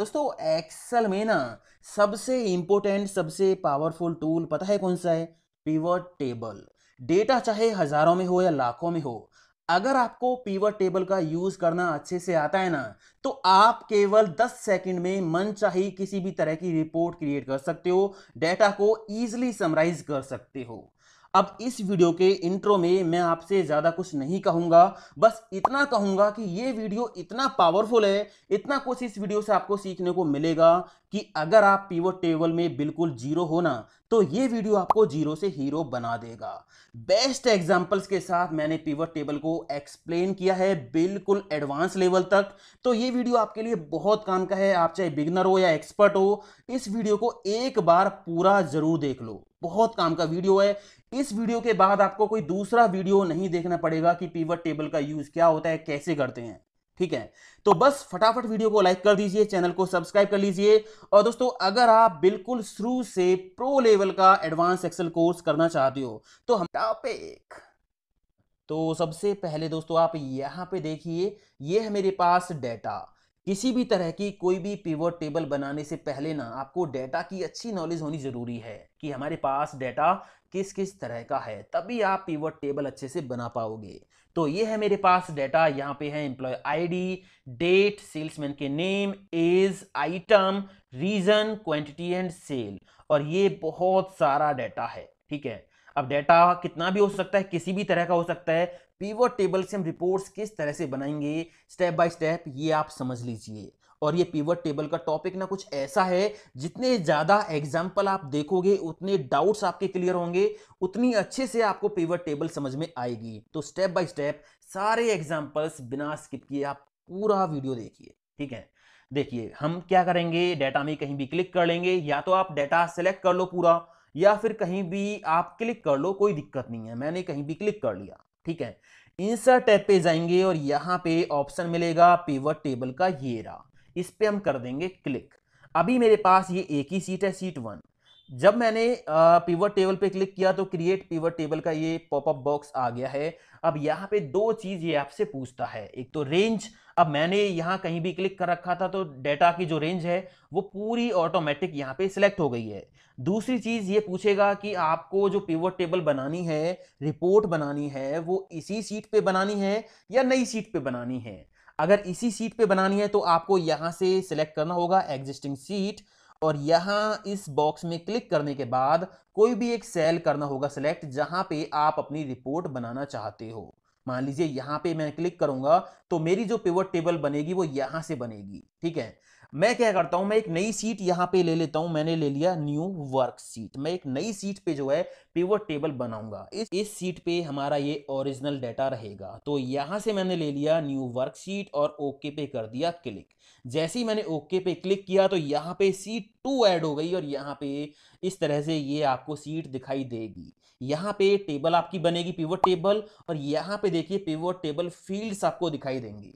दोस्तों एक्सेल में ना सबसे इम्पोर्टेंट सबसे पावरफुल टूल पता है कौन सा है पीवर टेबल डेटा चाहे हज़ारों में हो या लाखों में हो अगर आपको पीवर टेबल का यूज करना अच्छे से आता है ना तो आप केवल 10 सेकंड में मन चाहे किसी भी तरह की रिपोर्ट क्रिएट कर सकते हो डेटा को इजिली समराइज कर सकते हो अब इस वीडियो के इंट्रो में मैं आपसे ज़्यादा कुछ नहीं कहूँगा बस इतना कहूँगा कि ये वीडियो इतना पावरफुल है इतना कुछ इस वीडियो से आपको सीखने को मिलेगा कि अगर आप पीवो टेबल में बिल्कुल जीरो हो ना तो ये वीडियो आपको जीरो से हीरो बना देगा बेस्ट एग्जांपल्स के साथ मैंने पीवर टेबल को एक्सप्लेन किया है बिल्कुल एडवांस लेवल तक तो ये वीडियो आपके लिए बहुत काम का है आप चाहे बिगनर हो या एक्सपर्ट हो इस वीडियो को एक बार पूरा जरूर देख लो बहुत काम का वीडियो है इस वीडियो के बाद आपको कोई दूसरा वीडियो नहीं देखना पड़ेगा कि पीवर टेबल का यूज क्या होता है कैसे करते हैं ठीक है तो बस फटाफट वीडियो को लाइक कर दीजिए चैनल को सब्सक्राइब कर लीजिए और दोस्तों अगर आप बिल्कुल शुरू से प्रो लेवल का एडवांस एक्सेल कोर्स करना चाहते हो तो हम टॉपिक तो सबसे पहले दोस्तों आप यहां पे देखिए ये है मेरे पास डेटा किसी भी तरह की कोई भी पिवट टेबल बनाने से पहले ना आपको डेटा की अच्छी नॉलेज होनी ज़रूरी है कि हमारे पास डेटा किस किस तरह का है तभी आप पिवट टेबल अच्छे से बना पाओगे तो ये है मेरे पास डेटा यहाँ पे है एम्प्लॉय आईडी डेट सेल्समैन के name age item region quantity and sale और ये बहुत सारा डेटा है ठीक है अब डेटा कितना भी हो सकता है किसी भी तरह का हो सकता है पीवो टेबल से हम रिपोर्ट्स किस तरह से बनाएंगे स्टेप बाय स्टेप ये आप समझ लीजिए और ये पीवर टेबल का टॉपिक ना कुछ ऐसा है जितने ज़्यादा एग्जाम्पल आप देखोगे उतने डाउट्स आपके क्लियर होंगे उतनी अच्छे से आपको पीवर टेबल समझ में आएगी तो स्टेप बाय स्टेप सारे एग्जाम्पल्स बिना स्किप किए आप पूरा वीडियो देखिए ठीक है देखिए हम क्या करेंगे डाटा में कहीं भी क्लिक कर लेंगे या तो आप डाटा सेलेक्ट कर लो पूरा या फिर कहीं भी आप क्लिक कर लो कोई दिक्कत नहीं है मैंने कहीं भी क्लिक कर लिया ठीक है इंसर्ट टैब पे जाएंगे और यहाँ पे ऑप्शन मिलेगा पेवर टेबल का ये रहा इस पे हम कर देंगे क्लिक अभी मेरे पास ये एक ही सीट है सीट वन जब मैंने पिवर टेबल पे क्लिक किया तो क्रिएट पिवर टेबल का ये पॉपअप बॉक्स आ गया है अब यहाँ पे दो चीज़ ये आपसे पूछता है एक तो रेंज अब मैंने यहाँ कहीं भी क्लिक कर रखा था तो डेटा की जो रेंज है वो पूरी ऑटोमेटिक यहाँ पे सिलेक्ट हो गई है दूसरी चीज़ ये पूछेगा कि आपको जो पिवट टेबल बनानी है रिपोर्ट बनानी है वो इसी सीट पे बनानी है या नई सीट पे बनानी है अगर इसी सीट पे बनानी है तो आपको यहाँ से सिलेक्ट करना होगा एग्जिस्टिंग सीट और यहाँ इस बॉक्स में क्लिक करने के बाद कोई भी एक सेल करना होगा सिलेक्ट जहाँ पे आप अपनी रिपोर्ट बनाना चाहते हो मान लीजिए यहाँ पे मैं क्लिक करूंगा तो मेरी जो पिवट टेबल बनेगी वो यहाँ से बनेगी ठीक है मैं क्या करता हूँ मैं एक नई सीट यहाँ पे ले लेता हूँ मैंने ले लिया न्यू वर्क सीट मैं एक नई सीट पे जो है पिवट टेबल बनाऊंगा इस इस सीट पे हमारा ये ओरिजिनल डाटा रहेगा तो यहाँ से मैंने ले लिया न्यू वर्क सीट और ओके पे कर दिया क्लिक जैसे ही मैंने ओके पे क्लिक किया तो यहाँ पे सीट टू ऐड हो गई और यहाँ पे इस तरह से ये आपको सीट दिखाई देगी यहाँ पे टेबल आपकी बनेगी पिवट टेबल और यहाँ पे देखिए पिवट टेबल फील्ड्स आपको दिखाई देंगी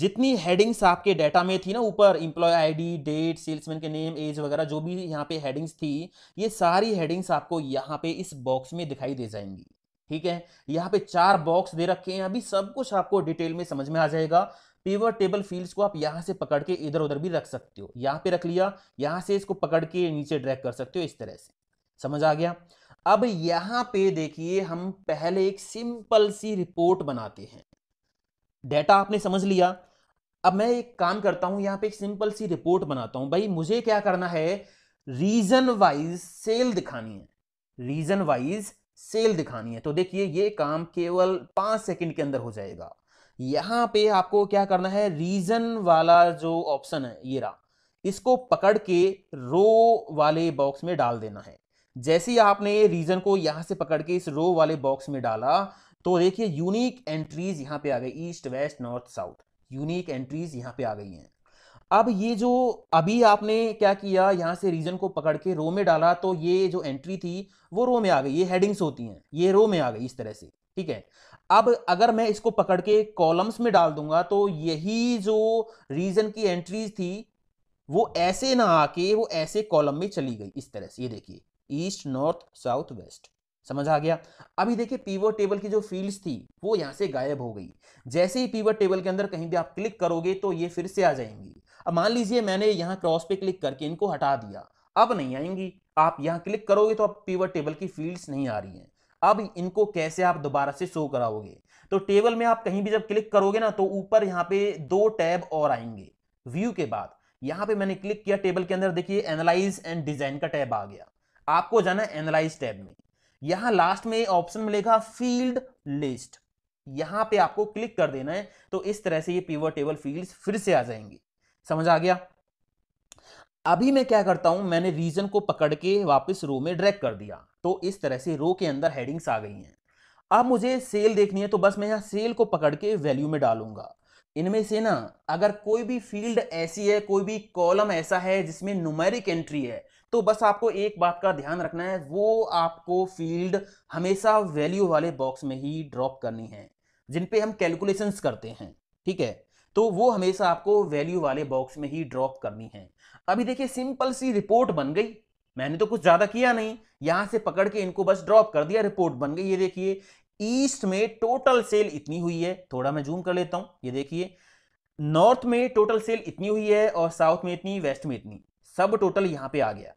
जितनी हेडिंग्स आपके डाटा में थी ना ऊपर इंप्लॉय आईडी डेट सेल्समैन के नेम एज वगैरह जो भी यहाँ पे हेडिंग्स थी ये सारी हेडिंग्स आपको यहाँ पे इस बॉक्स में दिखाई दे जाएंगी ठीक है यहाँ पे चार बॉक्स दे रखे हैं अभी सब कुछ आपको डिटेल में समझ में आ जाएगा पेवर टेबल फील्ड्स को आप यहाँ से पकड़ के इधर उधर भी रख सकते हो यहाँ पे रख लिया यहाँ से इसको पकड़ के नीचे ड्रैग कर सकते हो इस तरह से समझ आ गया अब यहां पे देखिए हम पहले एक सिंपल सी रिपोर्ट बनाते हैं डेटा आपने समझ लिया अब मैं एक काम करता हूं यहां पे एक सिंपल सी रिपोर्ट बनाता हूं भाई मुझे क्या करना है रीजन वाइज सेल दिखानी है रीजन वाइज सेल दिखानी है तो देखिए ये काम केवल पांच सेकंड के अंदर हो जाएगा यहां पे आपको क्या करना है रीजन वाला जो ऑप्शन है ये रहा इसको पकड़ के रो वाले बॉक्स में डाल देना है जैसे ही आपने ये रीजन को यहां से पकड़ के इस रो वाले बॉक्स में डाला तो देखिए यूनिक एंट्रीज यहां पे आ गई east west north south unique entries यहां पे आ गई हैं अब ये जो अभी आपने क्या किया यहाँ से रीजन को पकड़ के रो में डाला तो ये जो एंट्री थी वो रो में आ गई ये हेडिंग्स होती हैं ये रो में आ गई इस तरह से ठीक है अब अगर मैं इसको पकड़ के कॉलम्स में डाल दूंगा तो यही जो रीजन की एंट्रीज थी वो ऐसे ना आके वो ऐसे कॉलम में चली गई इस तरह से ये देखिए ईस्ट नॉर्थ साउथ वेस्ट समझ आ गया अभी देखिए पीवर टेबल की जो फील्ड्स थी वो यहाँ से गायब हो गई जैसे ही पीवर टेबल के अंदर कहीं भी आप क्लिक करोगे तो ये फिर से आ जाएंगी अब मान लीजिए मैंने यहाँ क्रॉस पे क्लिक करके इनको हटा दिया अब नहीं आएंगी आप यहाँ क्लिक करोगे तो अब पीवर टेबल की फील्ड्स नहीं आ रही हैं अब इनको कैसे आप दोबारा से शो कराओगे तो टेबल में आप कहीं भी जब क्लिक करोगे ना तो ऊपर यहाँ पे दो टैब और आएंगे व्यू के बाद यहाँ पे मैंने क्लिक किया टेबल के अंदर देखिए एनालाइज एंड डिजाइन का टैब आ गया आपको जाना एनालाइज टैब में यहां लास्ट में ऑप्शन मिलेगा फील्ड लिस्ट यहां पे आपको क्लिक कर देना है तो इस तरह से ये टेबल फील्ड्स फिर से आ जाएंगे समझ आ गया अभी मैं क्या करता हूं मैंने रीजन को पकड़ के वापस रो में ड्रैग कर दिया तो इस तरह से रो के अंदर हेडिंग्स आ गई हैं अब मुझे सेल देखनी है तो बस मैं यहां सेल को पकड़ के वैल्यू में डालूंगा इनमें से ना अगर कोई भी फील्ड ऐसी है कोई भी कॉलम ऐसा है जिसमें नुमेरिक एंट्री है तो बस आपको एक बात का ध्यान रखना है वो आपको फील्ड हमेशा वैल्यू वाले बॉक्स में ही ड्रॉप करनी है जिन पे हम कैलकुलेशंस करते हैं ठीक है तो वो हमेशा आपको वैल्यू वाले बॉक्स में ही ड्रॉप करनी है अभी देखिए सिंपल सी रिपोर्ट बन गई मैंने तो कुछ ज़्यादा किया नहीं यहां से पकड़ के इनको बस ड्रॉप कर दिया रिपोर्ट बन गई ये देखिए ईस्ट में टोटल सेल इतनी हुई है थोड़ा मैं जूम कर लेता हूं ये देखिए नॉर्थ में टोटल सेल इतनी हुई है और साउथ में इतनी वेस्ट में इतनी सब टोटल यहां पे आ गया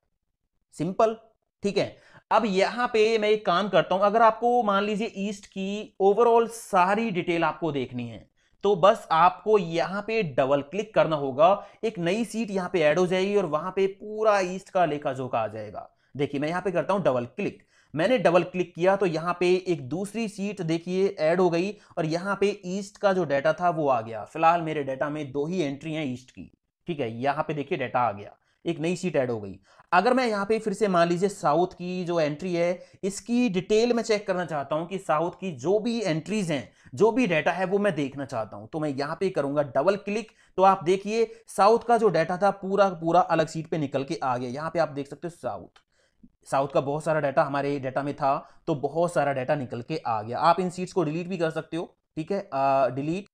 सिंपल ठीक है अब यहां पे मैं एक काम करता हूं अगर आपको मान लीजिए ईस्ट की ओवरऑल सारी डिटेल आपको देखनी है तो बस आपको यहां पे डबल क्लिक करना होगा एक नई सीट यहां पे ऐड हो जाएगी और वहां पे पूरा ईस्ट का लेखा जोखा आ जाएगा देखिए मैं यहां पे करता हूं डबल क्लिक मैंने डबल क्लिक किया तो यहाँ पे एक दूसरी सीट देखिए ऐड हो गई और यहाँ पे ईस्ट का जो डाटा था वो आ गया फिलहाल मेरे डाटा में दो ही एंट्री है ईस्ट की ठीक है यहाँ पे देखिए डाटा आ गया एक नई सीट ऐड हो गई अगर मैं यहाँ पे फिर से मान लीजिए साउथ की जो एंट्री है इसकी डिटेल में चेक करना चाहता हूँ कि साउथ की जो भी एंट्रीज हैं जो भी डाटा है वो मैं देखना चाहता हूँ तो मैं यहाँ पे करूँगा डबल क्लिक तो आप देखिए साउथ का जो डाटा था पूरा पूरा अलग सीट पे निकल के आ गया यहाँ पे आप देख सकते हो साउथ साउथ का बहुत सारा डाटा हमारे डाटा में था तो बहुत सारा डाटा निकल के आ गया आप इन सीट्स को डिलीट भी कर सकते हो ठीक है डिलीट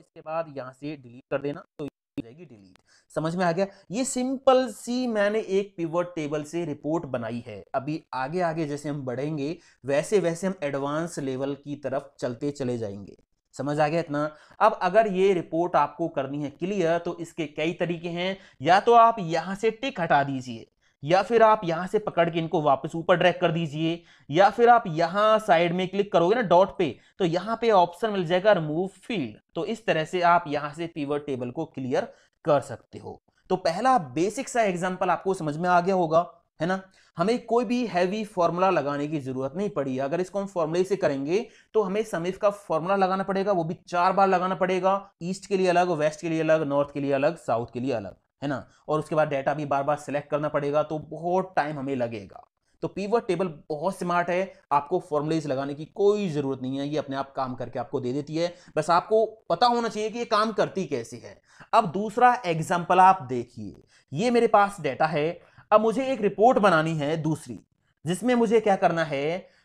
इसके बाद यहाँ से डिलीट कर देना तो जाएगी डिलीट समझ में आ गया ये सिंपल सी मैंने एक पिवट टेबल से रिपोर्ट बनाई है अभी आगे आगे जैसे हम बढ़ेंगे वैसे वैसे हम एडवांस लेवल की तरफ चलते चले जाएंगे समझ आ गया इतना अब अगर ये रिपोर्ट आपको करनी है क्लियर तो इसके कई तरीके हैं या तो आप यहां से टिक हटा दीजिए या फिर आप यहां से पकड़ के इनको वापस ऊपर ड्रैग कर दीजिए या फिर आप यहां साइड में क्लिक करोगे ना डॉट पे तो यहां पे ऑप्शन मिल जाएगा रिमूव फील्ड तो इस तरह से आप यहां से पीवर टेबल को क्लियर कर सकते हो तो पहला बेसिक सा एग्जाम्पल आपको समझ में आ गया होगा है ना हमें कोई भी हैवी फॉर्मूला लगाने की जरूरत नहीं पड़ी अगर इसको हम फॉर्मूले से करेंगे तो हमें समीफ का फॉर्मूला लगाना पड़ेगा वो भी चार बार लगाना पड़ेगा ईस्ट के लिए अलग वेस्ट के लिए अलग नॉर्थ के लिए अलग साउथ के लिए अलग है ना और उसके बाद डाटा भी बार बार सिलेक्ट करना पड़ेगा तो बहुत टाइम हमें लगेगा तो पीवट टेबल बहुत स्मार्ट है आपको फॉर्मुलेज लगाने की कोई ज़रूरत नहीं है ये अपने आप काम करके आपको दे देती है बस आपको पता होना चाहिए कि ये काम करती कैसे है अब दूसरा एग्जाम्पल आप देखिए ये मेरे पास डेटा है अब मुझे एक रिपोर्ट बनानी है दूसरी जिसमें मुझे क्या करना है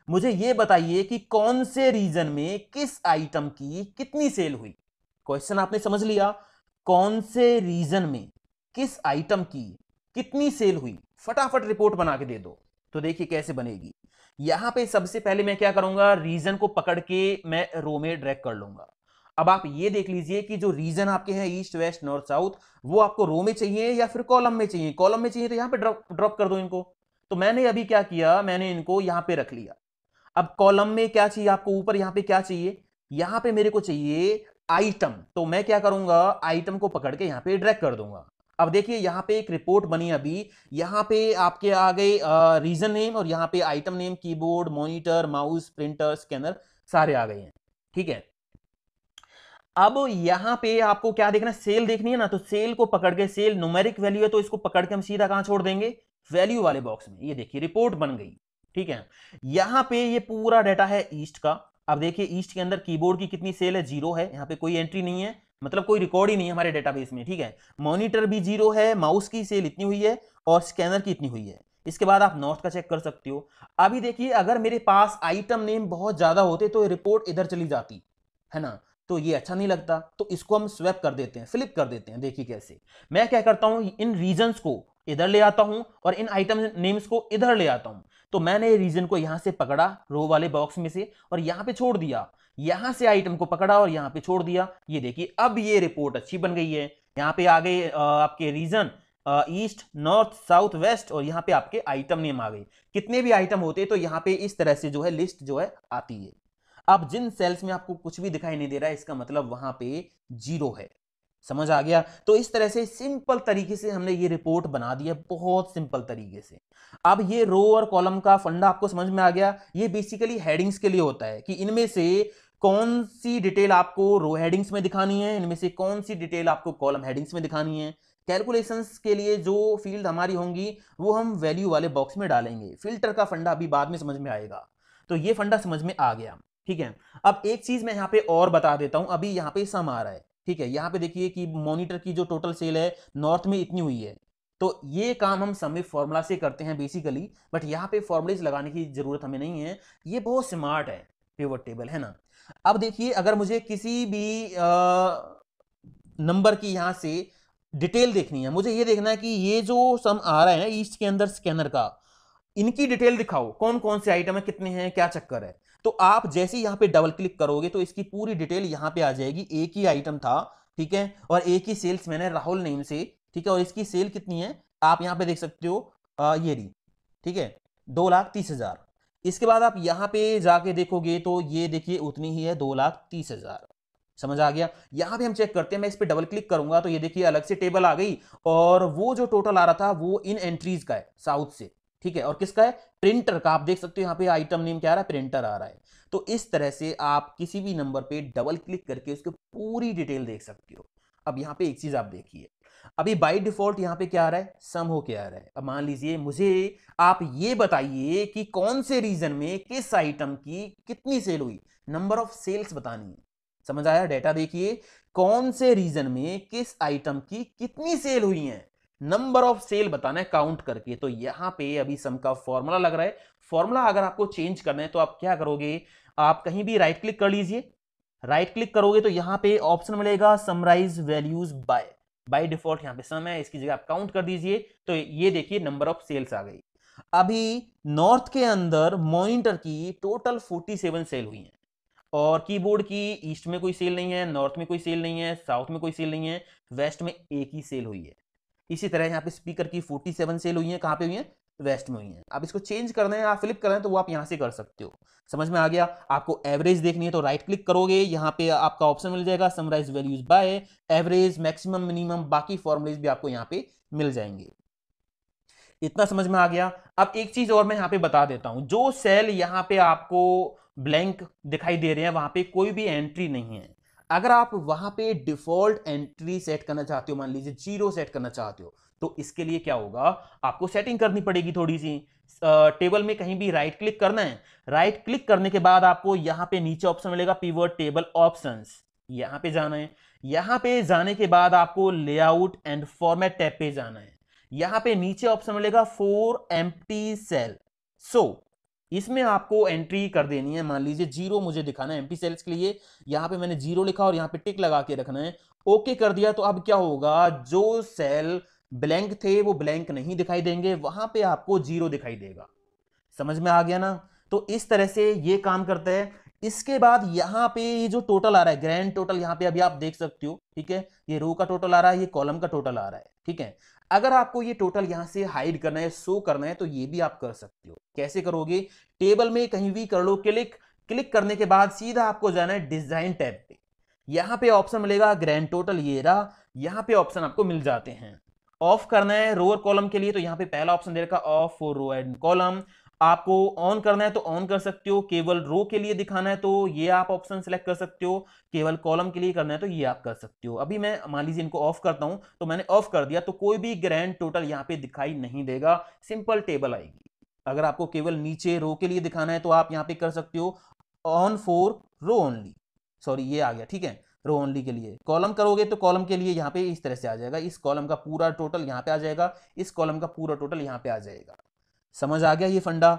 मुझे ये बताइए कि कौन से रीजन में किस आइटम की कितनी सेल हुई क्वेश्चन आपने समझ लिया कौन से रीजन में किस आइटम की कितनी सेल हुई फटाफट रिपोर्ट बना के दे दो तो देखिए कैसे बनेगी यहां पे सबसे पहले मैं क्या करूंगा रीजन को पकड़ के मैं रो में ड्रैग कर लूंगा अब आप ये देख लीजिए कि जो रीजन आपके हैं ईस्ट वेस्ट नॉर्थ साउथ वो आपको रो में चाहिए या फिर कॉलम में चाहिए कॉलम में चाहिए तो यहाँ पे ड्रॉप कर दो इनको तो मैंने अभी क्या किया मैंने इनको यहाँ पे रख लिया अब कॉलम में क्या चाहिए आपको ऊपर यहाँ पे क्या चाहिए यहां पे मेरे को चाहिए आइटम तो मैं क्या करूंगा आइटम को पकड़ के यहाँ पे ड्रैग कर दूंगा अब देखिए यहाँ पे एक रिपोर्ट बनी अभी यहाँ पे आपके आ गए रीजन नेम और यहाँ पे item name keyboard monitor mouse printer scanner सारे आ गए हैं ठीक है अब यहाँ पे आपको क्या देखना है सेल देखनी है ना तो सेल को पकड़ के सेल न्यूमेरिक वैल्यू है तो इसको पकड़ के हम सीधा कहाँ छोड़ देंगे वैल्यू वाले बॉक्स में ये देखिए रिपोर्ट बन गई ठीक है यहाँ पे ये पूरा डाटा है ईस्ट का अब देखिए ईस्ट के अंदर कीबोर्ड की कितनी सेल है जीरो है यहाँ पे कोई एंट्री नहीं है मतलब कोई रिकॉर्ड ही नहीं है हमारे डेटाबेस में ठीक है मॉनिटर भी जीरो है माउस की सेल इतनी हुई है और स्कैनर की इतनी हुई है इसके बाद आप नॉर्थ का चेक कर सकते हो अभी देखिए अगर मेरे पास आइटम नेम बहुत ज़्यादा होते तो रिपोर्ट इधर चली जाती है ना तो ये अच्छा नहीं लगता तो इसको हम स्वेप कर देते हैं फ्लिप कर देते हैं देखिए कैसे मैं क्या करता हूँ इन रीजन को इधर ले आता हूं और इन आइटम नेम्स को इधर ले आता हूं तो मैंने रीजन को यहां से पकड़ा रो वाले बॉक्स में से और यहां पे छोड़ दिया यहां से आइटम को पकड़ा और यहां पे छोड़ दिया ये देखिए अब ये रिपोर्ट अच्छी बन गई है यहाँ पे आ गए आपके region east north south west और यहाँ पे आपके आइटम नेम आ गए कितने भी आइटम होते तो यहाँ पे इस तरह से जो है लिस्ट जो है आती है अब जिन सेल्स में आपको कुछ भी दिखाई नहीं दे रहा है इसका मतलब वहां पे जीरो है समझ आ गया तो इस तरह से सिंपल तरीके से हमने ये रिपोर्ट बना दिया बहुत सिंपल तरीके से अब ये रो और कॉलम का फंडा आपको समझ में आ गया ये बेसिकली हेडिंग्स के लिए होता है कि इनमें से कौन सी डिटेल आपको रो हेडिंग्स में दिखानी है इनमें से कौन सी डिटेल आपको कॉलम हेडिंग्स में दिखानी है कैलकुलेशंस के लिए जो फील्ड हमारी होंगी वो हम वैल्यू वाले बॉक्स में डालेंगे फिल्टर का फंडा अभी बाद में समझ में आएगा तो ये फंडा समझ में आ गया ठीक है अब एक चीज मैं यहाँ पे और बता देता हूँ अभी यहाँ पे सम आ रहा है ठीक है यहाँ पे देखिए कि मॉनिटर की जो टोटल सेल है नॉर्थ में इतनी हुई है तो ये काम हम समय फॉर्मूला से करते हैं बेसिकली बट यहाँ पे फॉर्मुले लगाने की जरूरत हमें नहीं है ये बहुत स्मार्ट है पेवर टेबल है ना अब देखिए अगर मुझे किसी भी नंबर की यहाँ से डिटेल देखनी है मुझे ये देखना है कि ये जो सम आ रहा है ईस्ट के अंदर स्कैनर का इनकी डिटेल दिखाओ कौन कौन से आइटम है कितने हैं क्या चक्कर है तो आप जैसे यहां यहाँ पे डबल क्लिक करोगे तो इसकी पूरी डिटेल यहाँ पे आ जाएगी एक ही आइटम था ठीक है और एक ही सेल्स मैंने राहुल नेम से ठीक है और इसकी सेल कितनी है आप यहाँ पे देख सकते हो आ, ये रही ठीक है दो लाख तीस हजार इसके बाद आप यहाँ पे जाके देखोगे तो ये देखिए उतनी ही है दो लाख तीस हजार समझ आ गया यहाँ पे हम चेक करते हैं मैं इस पर डबल क्लिक करूंगा तो ये देखिए अलग से टेबल आ गई और वो जो टोटल आ रहा था वो इन एंट्रीज का है साउथ से ठीक है और किसका है प्रिंटर का आप देख सकते हो यहाँ पे आइटम नेम क्या आ रहा है प्रिंटर आ रहा है तो इस तरह से आप किसी भी नंबर पे डबल क्लिक करके उसकी पूरी डिटेल देख सकते हो अब यहाँ पे एक चीज़ आप देखिए अभी बाय डिफॉल्ट यहाँ पे क्या आ रहा है सम हो क्या आ रहा है अब मान लीजिए मुझे आप ये बताइए कि कौन से रीजन में किस आइटम की कितनी सेल हुई नंबर ऑफ सेल्स बतानी है समझ आया डेटा देखिए कौन से रीजन में किस आइटम की कितनी सेल हुई है नंबर ऑफ सेल बताना है काउंट करके तो यहां पे अभी सम का फॉर्मूला लग रहा है फॉर्मूला अगर आपको चेंज करना है तो आप क्या करोगे आप कहीं भी राइट क्लिक कर लीजिए राइट क्लिक करोगे तो यहाँ पे ऑप्शन मिलेगा summarise values by by default यहां पे सम है इसकी जगह आप काउंट कर दीजिए तो ये देखिए नंबर ऑफ सेल्स आ गई अभी नॉर्थ के अंदर मॉनिटर की टोटल सेवन सेल हुई है और कीबोर्ड की ईस्ट में कोई सेल नहीं है नॉर्थ में कोई सेल नहीं है साउथ में कोई सेल नहीं है वेस्ट में एक ही सेल हुई है इसी तरह यहाँ पे स्पीकर की 47 सेल हुई है कहाँ पे हुई है वेस्ट में हुई है आप इसको चेंज करना है या फ्लिप करना है तो वो आप यहाँ से कर सकते हो समझ में आ गया आपको एवरेज देखनी है तो राइट क्लिक करोगे यहाँ पे आपका ऑप्शन मिल जाएगा summarise values by average maximum minimum बाकी फॉर्मुलेज भी आपको यहाँ पे मिल जाएंगे इतना समझ में आ गया अब एक चीज और मैं यहाँ पे बता देता हूँ जो सेल यहाँ पे आपको ब्लैंक दिखाई दे रहे हैं वहां पे कोई भी एंट्री नहीं है अगर आप वहां पे डिफॉल्ट एंट्री सेट करना चाहते हो मान लीजिए जीरो सेट करना चाहते हो तो इसके लिए क्या होगा आपको सेटिंग करनी पड़ेगी थोड़ी सी टेबल में कहीं भी राइट क्लिक करना है राइट क्लिक करने के बाद आपको यहां पे नीचे ऑप्शन मिलेगा पीवर्ड टेबल ऑप्शंस यहां पे जाना है यहां पे जाने के बाद आपको लेआउट एंड फॉर्मेट टैब पे जाना है यहां पे नीचे ऑप्शन मिलेगा फोर एम्प्टी सेल सो इसमें आपको एंट्री कर देनी है मान लीजिए जीरो मुझे दिखाना है एमपी सेल्स के लिए यहां पे मैंने जीरो लिखा और यहां पे टिक लगा के रखना है ओके कर दिया तो अब क्या होगा जो सेल ब्लैंक थे वो ब्लैंक नहीं दिखाई देंगे वहां पे आपको जीरो दिखाई देगा समझ में आ गया ना तो इस तरह से ये काम करता है इसके बाद यहाँ पे जो टोटल आ रहा है ग्रैंड टोटल यहाँ पे अभी आप देख सकते हो ठीक है ये रो का टोटल आ रहा है ये कॉलम का टोटल आ रहा है ठीक है अगर आपको ये टोटल यहाँ से हाइड करना है शो करना है तो ये भी आप कर सकते हो कैसे करोगे टेबल में कहीं भी कर लो क्लिक क्लिक करने के बाद सीधा आपको जाना है डिजाइन टैब पे यहाँ पे ऑप्शन मिलेगा ग्रैंड टोटल ये रहा यहाँ पे ऑप्शन आपको मिल जाते हैं ऑफ करना है रोअर कॉलम के लिए तो यहाँ पे पहला ऑप्शन दे रखा off for row and column आपको ऑन करना है तो ऑन कर सकते हो केवल रो के लिए दिखाना है तो ये आप ऑप्शन सेलेक्ट कर सकते हो केवल कॉलम के लिए करना है तो ये आप कर सकते हो अभी मैं मान लीजिए इनको ऑफ करता हूं तो मैंने ऑफ कर दिया तो कोई भी ग्रैंड टोटल यहाँ पे दिखाई नहीं देगा सिंपल टेबल आएगी अगर आपको केवल नीचे रो के लिए दिखाना है तो आप यहाँ पे कर सकते हो on for row only sorry ये आ गया ठीक है रो ओनली के लिए कॉलम करोगे तो कॉलम के लिए यहाँ पे इस तरह से आ जाएगा इस कॉलम का पूरा टोटल यहाँ पे आ जाएगा इस कॉलम का पूरा टोटल यहाँ पे आ जाएगा समझ आ गया ये फंडा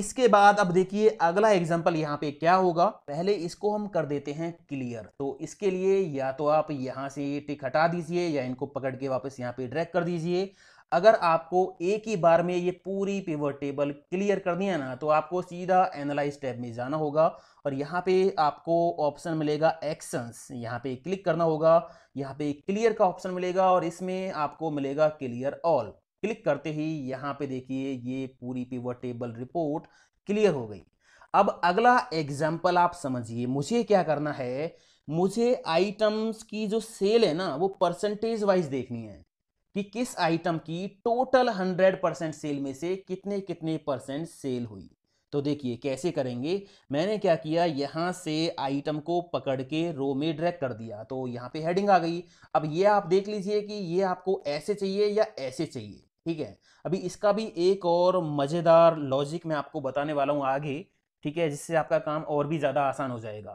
इसके बाद अब देखिए अगला एग्जाम्पल यहाँ पे क्या होगा पहले इसको हम कर देते हैं क्लियर तो इसके लिए या तो आप यहाँ से ये टिक हटा दीजिए या इनको पकड़ के वापस यहाँ पे ड्रैग कर दीजिए अगर आपको एक ही बार में ये पूरी पेवर टेबल क्लियर करनी है ना तो आपको सीधा एनालाइज टैब में जाना होगा और यहाँ पे आपको ऑप्शन मिलेगा एक्शंस यहाँ पे क्लिक करना होगा यहाँ पे क्लियर का ऑप्शन मिलेगा और इसमें आपको मिलेगा क्लियर ऑल क्लिक करते ही यहाँ पे देखिए ये पूरी टेबल रिपोर्ट क्लियर हो गई अब अगला एग्जाम्पल आप समझिए मुझे क्या करना है मुझे आइटम्स की जो सेल है ना वो परसेंटेज वाइज देखनी है कि किस आइटम की टोटल हंड्रेड परसेंट सेल में से कितने कितने परसेंट सेल हुई तो देखिए कैसे करेंगे मैंने क्या किया यहाँ से आइटम को पकड़ के रो में ड्रैग कर दिया तो यहाँ पे हेडिंग आ गई अब ये आप देख लीजिए कि ये आपको ऐसे चाहिए या ऐसे चाहिए ठीक है अभी इसका भी एक और मज़ेदार लॉजिक मैं आपको बताने वाला हूँ आगे ठीक है जिससे आपका काम और भी ज़्यादा आसान हो जाएगा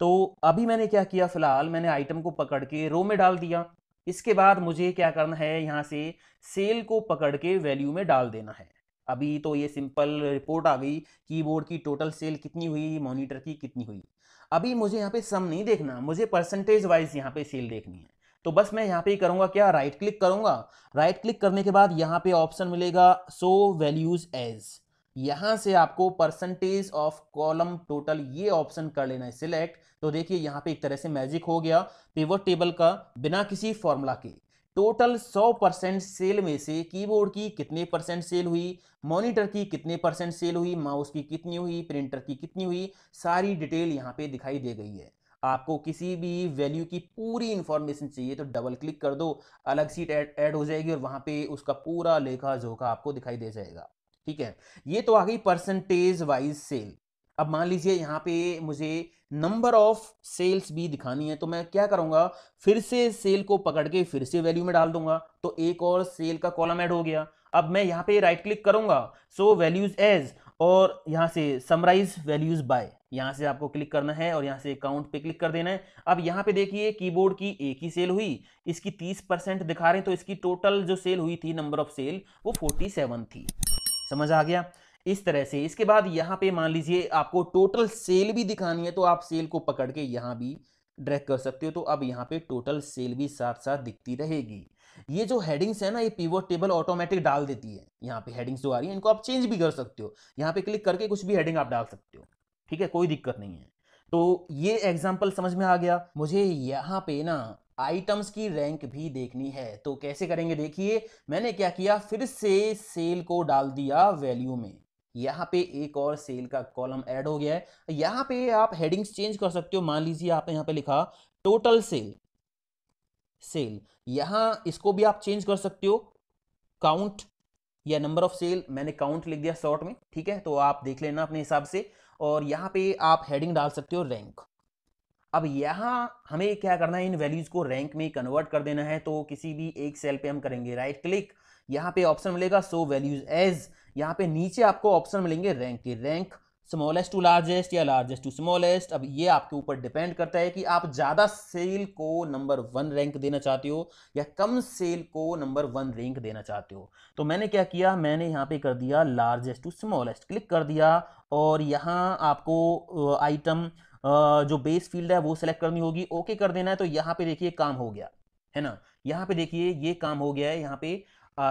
तो अभी मैंने क्या किया फिलहाल मैंने आइटम को पकड़ के रो में डाल दिया इसके बाद मुझे क्या करना है यहाँ से सेल को पकड़ के वैल्यू में डाल देना है अभी तो ये सिंपल रिपोर्ट आ गई कीबोर्ड की टोटल सेल कितनी हुई मॉनिटर की कितनी हुई अभी मुझे यहाँ पे सम नहीं देखना मुझे परसेंटेज वाइज यहाँ पे सेल देखनी है तो बस मैं यहाँ पे ही करूँगा क्या राइट क्लिक करूँगा राइट क्लिक करने के बाद यहाँ पे ऑप्शन मिलेगा सो वैल्यूज एज यहाँ से आपको परसेंटेज ऑफ कॉलम टोटल ये ऑप्शन कर लेना है सिलेक्ट तो देखिए यहाँ पे एक तरह से मैजिक हो गया पिवट टेबल का बिना किसी फॉर्मूला के टोटल 100 परसेंट सेल में से कीबोर्ड की कितने परसेंट सेल हुई मॉनिटर की कितने परसेंट सेल हुई माउस की कितनी हुई प्रिंटर की कितनी हुई सारी डिटेल यहाँ पे दिखाई दे गई है आपको किसी भी वैल्यू की पूरी इन्फॉर्मेशन चाहिए तो डबल क्लिक कर दो अलग सीट ऐड हो जाएगी और वहाँ पे उसका पूरा लेखा जोखा आपको दिखाई दे जाएगा ठीक है ये तो आ गई परसेंटेज वाइज सेल अब मान लीजिए यहाँ पे मुझे नंबर ऑफ सेल्स भी दिखानी है तो मैं क्या करूँगा फिर से सेल को पकड़ के फिर से वैल्यू में डाल दूंगा तो एक और सेल का कॉलम ऐड हो गया अब मैं यहाँ पे राइट क्लिक करूंगा सो वैल्यूज एज और यहाँ से समराइज वैल्यूज बाय यहाँ से आपको क्लिक करना है और यहाँ से अकाउंट पे क्लिक कर देना है अब यहाँ पे देखिए कीबोर्ड की एक ही सेल हुई इसकी 30 परसेंट दिखा रहे हैं तो इसकी टोटल जो सेल हुई थी नंबर ऑफ सेल वो 47 थी समझ आ गया इस तरह से इसके बाद यहाँ पे मान लीजिए आपको टोटल सेल भी दिखानी है तो आप सेल को पकड़ के यहाँ भी ड्रैक कर सकते हो तो अब यहाँ पे टोटल सेल भी साथ साथ दिखती रहेगी ये जो हेडिंग्स है ना ये पीवो टेबल ऑटोमेटिक डाल देती है यहाँ पे हेडिंग्स जो आ रही है इनको आप चेंज भी कर सकते हो यहाँ पे क्लिक करके कुछ भी हेडिंग आप डाल सकते हो ठीक है कोई दिक्कत नहीं है तो ये एग्जाम्पल समझ में आ गया मुझे यहाँ पे ना आइटम्स की रैंक भी देखनी है तो कैसे करेंगे देखिए मैंने क्या किया फिर से सेल को डाल दिया वैल्यू में यहाँ पे एक और सेल का कॉलम ऐड हो गया है यहाँ पे आप हेडिंग्स चेंज कर सकते हो मान लीजिए आपने यहाँ पे लिखा टोटल सेल सेल यहां इसको भी आप चेंज कर सकते हो काउंट या नंबर ऑफ सेल मैंने काउंट लिख दिया शॉर्ट में ठीक है तो आप देख लेना अपने हिसाब से और यहाँ पे आप हेडिंग डाल सकते हो रैंक अब यहाँ हमें क्या करना है इन वैल्यूज़ को रैंक में कन्वर्ट कर देना है तो किसी भी एक सेल पे हम करेंगे राइट क्लिक यहाँ पे ऑप्शन मिलेगा सो वैल्यूज एज यहाँ पे नीचे आपको ऑप्शन मिलेंगे रैंक के रैंक स्मॉलेस्ट टू लार्जेस्ट या लार्जेस्ट टू स्मॉलेस्ट अब ये आपके ऊपर डिपेंड करता है कि आप ज़्यादा सेल को नंबर वन रैंक देना चाहते हो या कम सेल को नंबर वन रैंक देना चाहते हो तो मैंने क्या किया मैंने यहाँ पे कर दिया लार्जेस्ट टू स्मॉलेस्ट क्लिक कर दिया और यहाँ आपको आइटम जो बेस फील्ड है वो सेलेक्ट करनी होगी ओके कर देना है तो यहाँ पे देखिए काम हो गया है ना यहाँ पे देखिए ये काम हो गया है यहाँ पे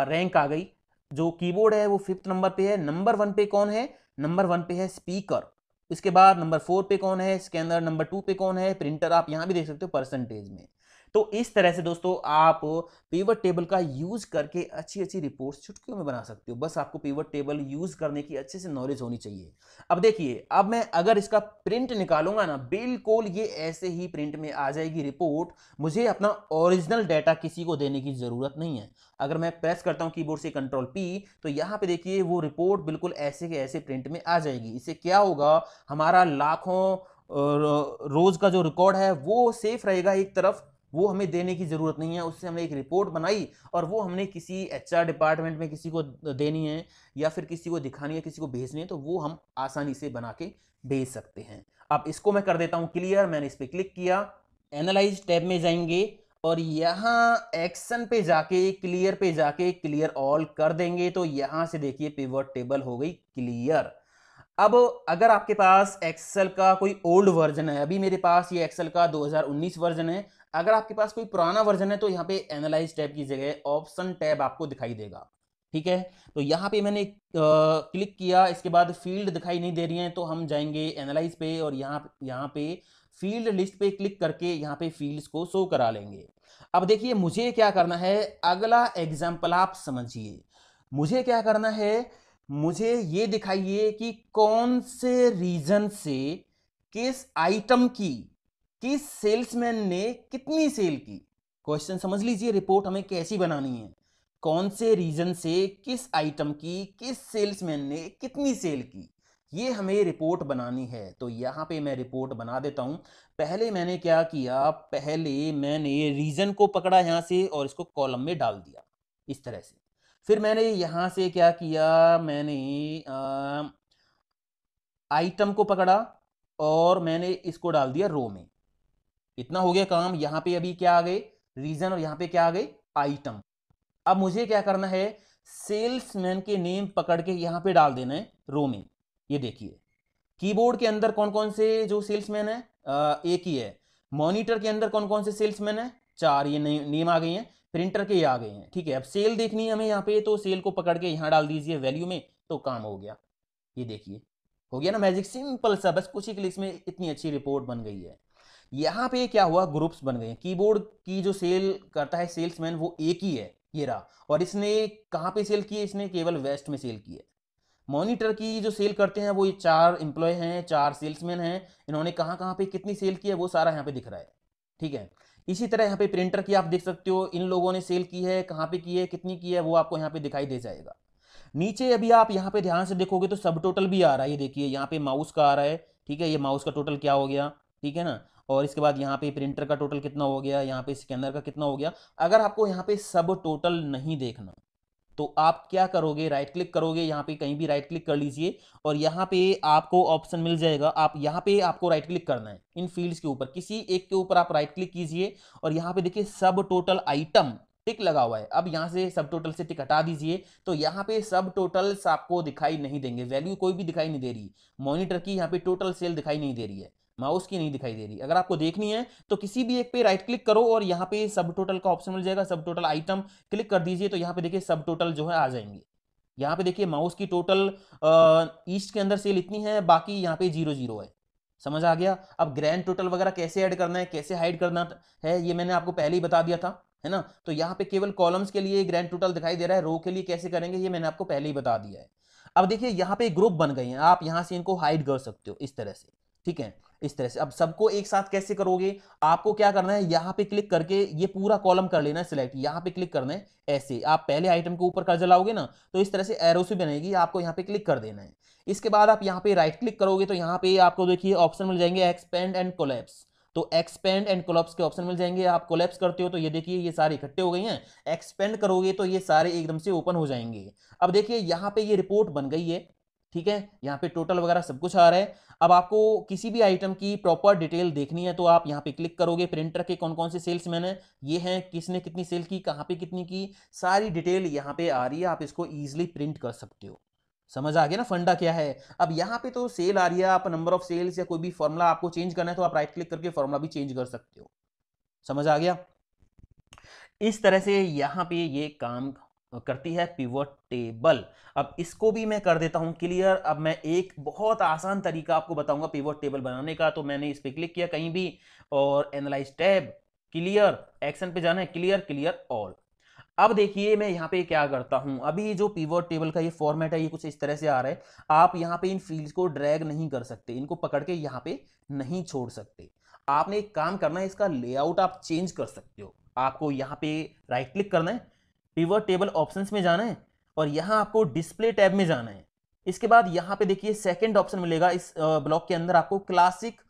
रैंक आ गई जो कीबोर्ड है वो फिफ्थ नंबर पे है नंबर वन पे कौन है नंबर वन पे है स्पीकर इसके बाद नंबर फोर पे कौन है स्कैनर नंबर टू पे कौन है प्रिंटर आप यहाँ भी देख सकते हो परसेंटेज में तो इस तरह से दोस्तों आप पेवर टेबल का यूज करके अच्छी अच्छी रिपोर्ट चुटकियों में बना सकते हो बस आपको पेवर टेबल यूज करने की अच्छे से नॉलेज होनी चाहिए अब देखिए अब मैं अगर इसका प्रिंट निकालूंगा ना बिल्कुल ये ऐसे ही प्रिंट में आ जाएगी रिपोर्ट मुझे अपना ओरिजिनल डाटा किसी को देने की जरूरत नहीं है अगर मैं प्रेस करता हूँ कीबोर्ड से कंट्रोल पी तो यहाँ पे देखिए वो रिपोर्ट बिल्कुल ऐसे के ऐसे प्रिंट में आ जाएगी इससे क्या होगा हमारा लाखों रोज का जो रिकॉर्ड है वो सेफ रहेगा एक तरफ वो हमें देने की ज़रूरत नहीं है उससे हमने एक रिपोर्ट बनाई और वो हमने किसी एच डिपार्टमेंट में किसी को देनी है या फिर किसी को दिखानी है किसी को भेजनी है तो वो हम आसानी से बना के भेज सकते हैं अब इसको मैं कर देता हूँ क्लियर मैंने इस पर क्लिक किया एनालाइज टैब में जाएंगे और यहाँ एक्शन पे जाके क्लियर पे जाके क्लियर ऑल कर देंगे तो यहाँ से देखिए पिवट टेबल हो गई क्लियर अब अगर आपके पास एक्सेल का कोई ओल्ड वर्जन है अभी मेरे पास ये एक्सेल का 2019 वर्जन है अगर आपके पास कोई पुराना वर्जन है तो यहाँ पे एनालाइज टैब की जगह ऑप्शन टैब आपको दिखाई देगा ठीक है तो यहाँ पे मैंने क्लिक किया इसके बाद फील्ड दिखाई नहीं दे रही है तो हम जाएंगे एनालाइज पे और यहाँ यहाँ पे फील्ड लिस्ट पे क्लिक करके यहाँ पे फील्ड्स को शो करा लेंगे अब देखिए मुझे क्या करना है अगला एग्जाम्पल आप समझिए मुझे क्या करना है मुझे ये दिखाइए कि कौन से रीजन से किस आइटम की कि सेल्समैन ने कितनी सेल की क्वेश्चन समझ लीजिए रिपोर्ट हमें कैसी बनानी है कौन से रीजन से किस आइटम की किस सेल्समैन ने कितनी सेल की ये हमें रिपोर्ट बनानी है तो यहाँ पे मैं रिपोर्ट बना देता हूँ पहले मैंने क्या किया पहले मैंने रीजन को पकड़ा यहाँ से और इसको कॉलम में डाल दिया इस तरह से फिर मैंने यहाँ से क्या किया मैंने आइटम को पकड़ा और मैंने इसको डाल दिया रो में इतना हो गया काम यहाँ पे अभी क्या आ गए रीजन और यहाँ पे क्या आ गए आइटम अब मुझे क्या करना है सेल्समैन के नेम पकड़ के यहाँ पे डाल देना है रो में ये देखिए कीबोर्ड के अंदर कौन कौन से जो सेल्समैन है आ, एक ही है मॉनिटर के अंदर कौन कौन से सेल्समैन है चार ये नेम आ गए हैं प्रिंटर के ये आ गए हैं ठीक है अब सेल देखनी है हमें यहाँ पे तो सेल को पकड़ के यहाँ डाल दीजिए वैल्यू में तो काम हो गया ये देखिए हो गया ना मैजिक सिंपल सा बस कुछ ही क्लिक्स में इतनी अच्छी रिपोर्ट बन गई है यहाँ पे क्या हुआ ग्रुप्स बन गए कीबोर्ड की जो सेल करता है सेल्समैन वो एक ही है ये रहा और इसने कहाँ पे सेल की है इसने केवल वेस्ट में सेल की है मॉनिटर की जो सेल करते हैं वो ये चार एम्प्लॉय हैं चार सेल्समैन हैं इन्होंने कहाँ कहाँ पे कितनी सेल की है वो सारा यहाँ पे दिख रहा है ठीक है इसी तरह यहाँ पे प्रिंटर की आप देख सकते हो इन लोगों ने सेल की है कहाँ पे की है कितनी की है वो आपको यहाँ पे दिखाई दे जाएगा नीचे अभी आप यहाँ पे ध्यान से देखोगे तो सब टोटल भी आ रहा है ये देखिए यहाँ पे माउस का आ रहा है ठीक है ये माउस का टोटल क्या हो गया ठीक है ना और इसके बाद यहाँ पे प्रिंटर का टोटल कितना हो गया यहाँ पे स्कैनर का कितना हो गया अगर आपको यहाँ पे सब टोटल नहीं देखना तो आप क्या करोगे राइट क्लिक करोगे यहाँ पे कहीं भी राइट क्लिक कर लीजिए और यहाँ पे आपको ऑप्शन मिल जाएगा आप यहाँ पे आपको राइट क्लिक करना है इन फील्ड्स के ऊपर किसी एक के ऊपर आप राइट क्लिक कीजिए और यहाँ पे देखिए सब टोटल आइटम टिक लगा हुआ है अब यहाँ से सब टोटल से टिक हटा दीजिए तो यहाँ पे सब टोटल्स आपको दिखाई नहीं देंगे वैल्यू कोई भी दिखाई नहीं दे रही मॉनिटर की यहाँ पे टोटल सेल दिखाई नहीं दे रही है माउस की नहीं दिखाई दे रही अगर आपको देखनी है तो किसी भी एक पे राइट क्लिक करो और यहाँ पे सब टोटल का ऑप्शन मिल जाएगा सब टोटल आइटम क्लिक कर दीजिए तो यहाँ पे देखिए सब टोटल जो है आ जाएंगे यहाँ पे देखिए माउस की टोटल ईस्ट के अंदर सेल इतनी है बाकी यहाँ पे जीरो जीरो है समझ आ गया अब ग्रैंड टोटल वगैरह कैसे ऐड करना है कैसे हाइड करना है ये मैंने आपको पहले ही बता दिया था है ना तो यहाँ पे केवल कॉलम्स के लिए ग्रैंड टोटल दिखाई दे रहा है रो के लिए कैसे करेंगे ये मैंने आपको पहले ही बता दिया है अब देखिए यहाँ पे ग्रुप बन गए हैं आप यहाँ से इनको हाइड कर सकते हो इस तरह से ठीक है इस तरह से अब सबको एक साथ कैसे करोगे आपको क्या करना है यहाँ पे क्लिक करके ये पूरा कॉलम कर लेना है सिलेक्ट यहाँ पे क्लिक करना है ऐसे आप पहले आइटम के ऊपर कर जलाओगे ना तो इस तरह से एरो से बनेगी आपको यहाँ पे क्लिक कर देना है इसके बाद आप यहाँ पे राइट क्लिक करोगे तो यहाँ पे आपको देखिए ऑप्शन मिल जाएंगे एक्सपेंड एंड कोलेप्स तो एक्सपेंड एंड कोलेप्स के ऑप्शन मिल जाएंगे आप कोलेप्स करते हो तो ये देखिए ये सारे इकट्ठे हो गए हैं एक्सपेंड करोगे तो ये सारे एकदम से ओपन हो जाएंगे अब देखिए यहाँ पे ये रिपोर्ट बन गई है ठीक है यहाँ पे टोटल वगैरह सब कुछ आ रहा है अब आपको किसी भी आइटम की प्रॉपर डिटेल देखनी है तो आप यहाँ पे क्लिक करोगे प्रिंटर के कौन कौन से सेल्स मैन है ये हैं किसने कितनी सेल की कहाँ पे कितनी की सारी डिटेल यहाँ पे आ रही है आप इसको ईजिली प्रिंट कर सकते हो समझ आ गया ना फंडा क्या है अब यहाँ पे तो सेल आ रही है आप नंबर ऑफ सेल्स या कोई भी फॉर्मूला आपको चेंज करना है तो आप राइट क्लिक करके फॉर्मूला भी चेंज कर सकते हो समझ आ गया इस तरह से यहाँ पे ये काम करती है पिवट टेबल अब इसको भी मैं कर देता हूं क्लियर अब मैं एक बहुत आसान तरीका आपको बताऊंगा पिवट टेबल बनाने का तो मैंने इस पर क्लिक किया कहीं भी और एनालाइज टैब क्लियर एक्शन पे जाना है क्लियर क्लियर ऑल अब देखिए मैं यहाँ पे क्या करता हूँ अभी जो पीवर टेबल का ये फॉर्मेट है ये कुछ इस तरह से आ रहा है आप यहाँ पे इन फील्ड्स को ड्रैग नहीं कर सकते इनको पकड़ के यहाँ पे नहीं छोड़ सकते आपने एक काम करना है इसका लेआउट आप चेंज कर सकते हो आपको यहाँ पे राइट क्लिक करना है पीवर टेबल ऑप्शन में जाना है और यहाँ आपको डिस्प्ले टैब में जाना है इसके बाद यहाँ पे देखिए सेकंड ऑप्शन मिलेगा इस ब्लॉक के अंदर आपको क्लासिक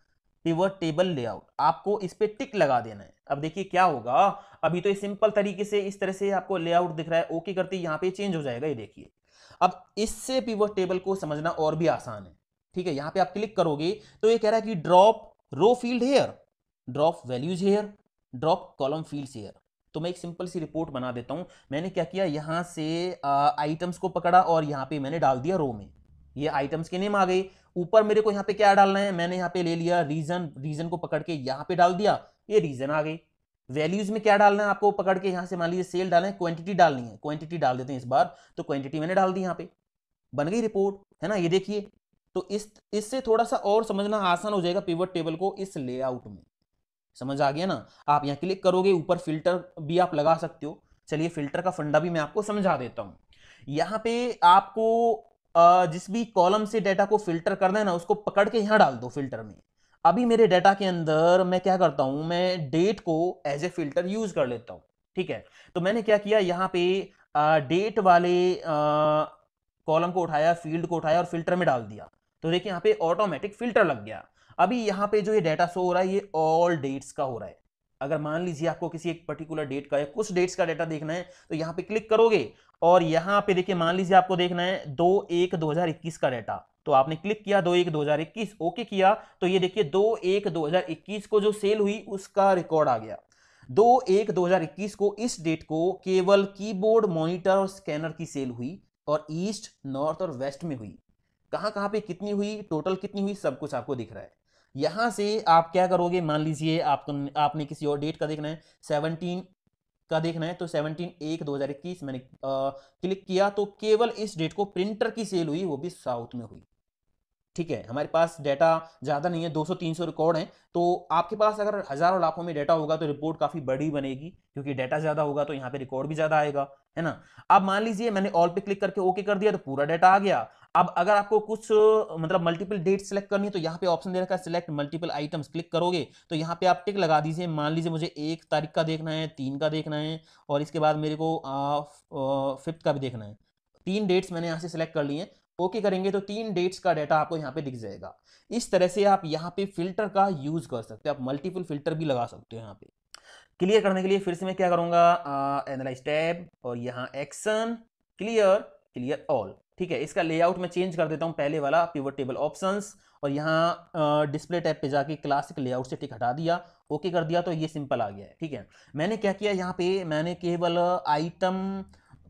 पिवट टेबल लेआउट आपको इस पर टिक लगा देना है अब देखिए क्या होगा अभी तो ये सिंपल तरीके से इस तरह से आपको लेआउट दिख रहा है ओके करते यहाँ पे चेंज हो जाएगा ये देखिए अब इससे पीवर टेबल को समझना और भी आसान है ठीक है यहाँ पे आप क्लिक करोगे तो ये कह रहा है कि drop row field here drop values here drop column field here तो मैं एक सिंपल सी रिपोर्ट बना देता हूँ मैंने क्या किया यहाँ से आइटम्स को पकड़ा और यहाँ पे मैंने डाल दिया रो में ये आइटम्स के नेम आ गए ऊपर मेरे को यहाँ पे क्या डालना है मैंने यहाँ पे ले लिया रीजन रीजन को पकड़ के यहाँ पे डाल दिया ये रीजन आ गई वैल्यूज में क्या डालना है आपको पकड़ के यहाँ से मान लीजिए सेल डालना है क्वांटिटी डालनी है क्वांटिटी डाल देते हैं इस बार तो क्वांटिटी मैंने डाल दी यहाँ पे बन गई रिपोर्ट है ना ये देखिए तो इस इससे थोड़ा सा और समझना आसान हो जाएगा पिवट टेबल को इस लेआउट में समझ आ गया ना आप यहाँ क्लिक करोगे ऊपर फिल्टर भी आप लगा सकते हो चलिए फिल्टर का फंडा भी मैं आपको समझा देता हूँ यहाँ पे आपको जिस भी कॉलम से डाटा को फिल्टर करना है ना उसको पकड़ के यहाँ डाल दो फिल्टर में अभी मेरे डाटा के अंदर मैं क्या करता हूँ मैं डेट को एज ए फिल्टर यूज कर लेता हूँ ठीक है तो मैंने क्या किया यहाँ पे डेट वाले कॉलम को उठाया फील्ड को उठाया और फिल्टर में डाल दिया तो देखिए यहाँ पे ऑटोमेटिक फिल्टर लग गया अभी यहाँ पे जो ये डाटा शो हो रहा है ये ऑल डेट्स का हो रहा है अगर मान लीजिए आपको किसी एक पर्टिकुलर डेट का या कुछ डेट्स का डाटा देखना है तो यहाँ पे क्लिक करोगे और यहाँ पे देखिए मान लीजिए आपको देखना है दो एक दो हजार इक्कीस का डाटा तो आपने क्लिक किया दो एक दो हजार इक्कीस ओके किया तो ये देखिए दो एक दो हजार इक्कीस को जो सेल हुई उसका रिकॉर्ड आ गया दो एक दो हजार इक्कीस को इस डेट को केवल कीबोर्ड मॉनिटर और स्कैनर की सेल हुई और ईस्ट नॉर्थ और वेस्ट में हुई कहाँ कहाँ पे कितनी हुई टोटल कितनी हुई सब कुछ आपको दिख रहा है यहाँ से आप क्या करोगे मान लीजिए आप तुम आपने किसी और डेट का देखना है सेवनटीन का देखना है तो सेवनटीन एक दो हज़ार इक्कीस मैंने आ, क्लिक किया तो केवल इस डेट को प्रिंटर की सेल हुई वो भी साउथ में हुई ठीक है हमारे पास डाटा ज़्यादा नहीं है 200-300 रिकॉर्ड हैं तो आपके पास अगर हज़ारों लाखों में डाटा होगा तो रिपोर्ट काफ़ी बड़ी बनेगी क्योंकि डाटा ज़्यादा होगा तो यहाँ पे रिकॉर्ड भी ज़्यादा आएगा है ना अब मान लीजिए मैंने ऑल पे क्लिक करके ओके कर दिया तो पूरा डाटा आ गया अब अगर आपको कुछ मतलब मल्टीपल डेट सेलेक्ट करनी है तो यहाँ पे ऑप्शन दे रखा है सिलेक्ट मल्टीपल आइटम्स क्लिक करोगे तो यहाँ पे आप टिक लगा दीजिए मान लीजिए मुझे एक तारीख का देखना है तीन का देखना है और इसके बाद मेरे को फिफ्थ का भी देखना है तीन डेट्स मैंने यहाँ से सिलेक्ट कर लिए हैं ओके करेंगे तो तीन डेट्स का डाटा आपको यहाँ पे दिख जाएगा इस तरह से आप यहाँ पे फिल्टर का यूज़ कर सकते हो आप मल्टीपल फिल्टर भी लगा सकते हो यहाँ पे क्लियर करने के लिए फिर से मैं क्या करूँगा एनालाइज टैब और यहाँ एक्शन क्लियर क्लियर ऑल ठीक है इसका लेआउट मैं चेंज कर देता हूँ पहले वाला पीवर टेबल ऑप्शंस और यहाँ डिस्प्ले टाइप पे जाके क्लासिक लेआउट से टिक हटा दिया ओके कर दिया तो ये सिंपल आ गया है ठीक है मैंने क्या किया यहाँ पे मैंने केवल आइटम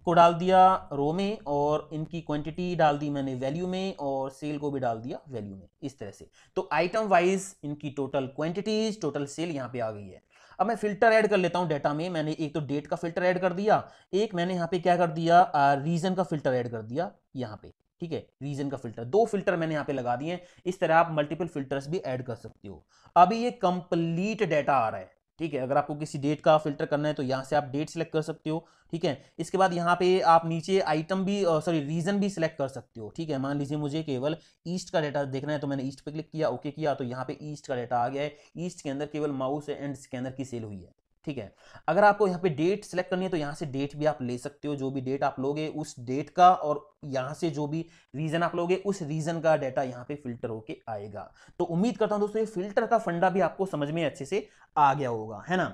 को डाल दिया रो में और इनकी क्वांटिटी डाल दी मैंने वैल्यू में और सेल को भी डाल दिया वैल्यू में इस तरह से तो आइटम वाइज इनकी टोटल क्वांटिटीज टोटल सेल यहाँ पे आ गई है अब मैं फिल्टर ऐड कर लेता हूँ डेटा में मैंने एक तो डेट का फिल्टर ऐड कर दिया एक मैंने यहाँ पे क्या कर दिया रीजन का फिल्टर ऐड कर दिया यहाँ पे ठीक है रीजन का फिल्टर दो फिल्टर मैंने यहाँ पे लगा दिए इस तरह आप मल्टीपल फिल्टर्स भी ऐड कर सकते हो अभी ये कंप्लीट डेटा आ रहा है ठीक है अगर आपको किसी डेट का फिल्टर करना है तो यहाँ से आप डेट सेलेक्ट कर सकते हो ठीक है इसके बाद यहाँ पे आप नीचे आइटम भी सॉरी रीजन भी सिलेक्ट कर सकते हो ठीक है मान लीजिए मुझे केवल ईस्ट का डाटा देखना है तो मैंने ईस्ट पे क्लिक किया ओके किया तो यहाँ पे ईस्ट का डाटा आ गया है ईस्ट के अंदर केवल माउस एंड स्कैनर की सेल हुई है ठीक है अगर आपको यहाँ पे डेट सेलेक्ट करनी है तो यहाँ से डेट भी आप ले सकते हो जो भी डेट आप लोगे उस डेट का और यहाँ से जो भी रीजन आप लोगे उस रीजन का डाटा यहाँ पे फिल्टर होके आएगा तो उम्मीद करता हूँ दोस्तों ये फिल्टर का फंडा भी आपको समझ में अच्छे से आ गया होगा है ना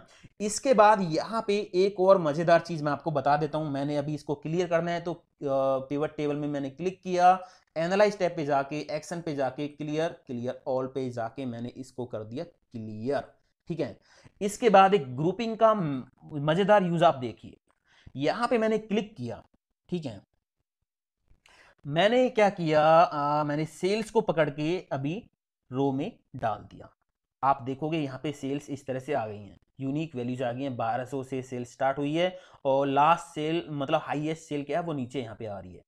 इसके बाद यहाँ पे एक और मजेदार चीज मैं आपको बता देता हूँ मैंने अभी इसको क्लियर करना है तो पेवर टेबल में मैंने क्लिक किया एनालाइज टैब पे जाके एक्शन पे जाके क्लियर क्लियर ऑल पे जाके मैंने इसको कर दिया क्लियर ठीक है इसके बाद एक ग्रुपिंग का मजेदार यूज आप देखिए यहां पे मैंने क्लिक किया ठीक है मैंने क्या किया आ, मैंने सेल्स को पकड़ के अभी रो में डाल दिया आप देखोगे यहां पे सेल्स इस तरह से आ गई हैं यूनिक वैल्यूज आ गई हैं 1200 से सेल स्टार्ट हुई है और लास्ट सेल मतलब हाईएस्ट सेल क्या है वो नीचे यहां पे आ रही है